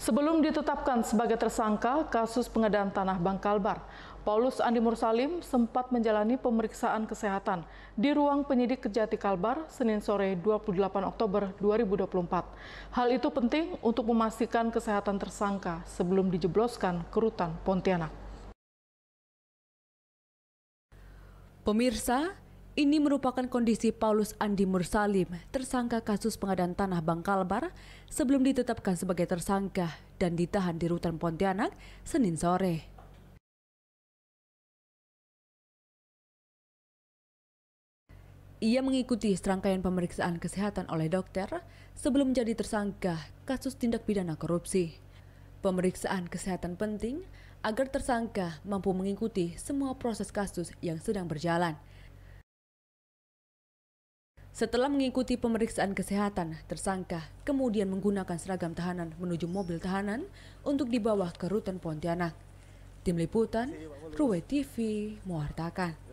Sebelum ditetapkan sebagai tersangka kasus pengadaan tanah Bank Kalbar, Paulus Andi Mursalim sempat menjalani pemeriksaan kesehatan di ruang penyidik Kejati Kalbar Senin sore 28 Oktober 2024. Hal itu penting untuk memastikan kesehatan tersangka sebelum dijebloskan ke rutan Pontianak. Pemirsa, ini merupakan kondisi Paulus Andi Mursalim, tersangka kasus pengadaan tanah Bangkalbar, sebelum ditetapkan sebagai tersangka dan ditahan di rutan Pontianak Senin sore. Ia mengikuti serangkaian pemeriksaan kesehatan oleh dokter sebelum menjadi tersangka kasus tindak pidana korupsi. Pemeriksaan kesehatan penting agar tersangka mampu mengikuti semua proses kasus yang sedang berjalan – setelah mengikuti pemeriksaan kesehatan, tersangka kemudian menggunakan seragam tahanan menuju mobil tahanan untuk dibawa ke Rutan Pontianak. Tim Liputan, Ruwe TV, mewartakan.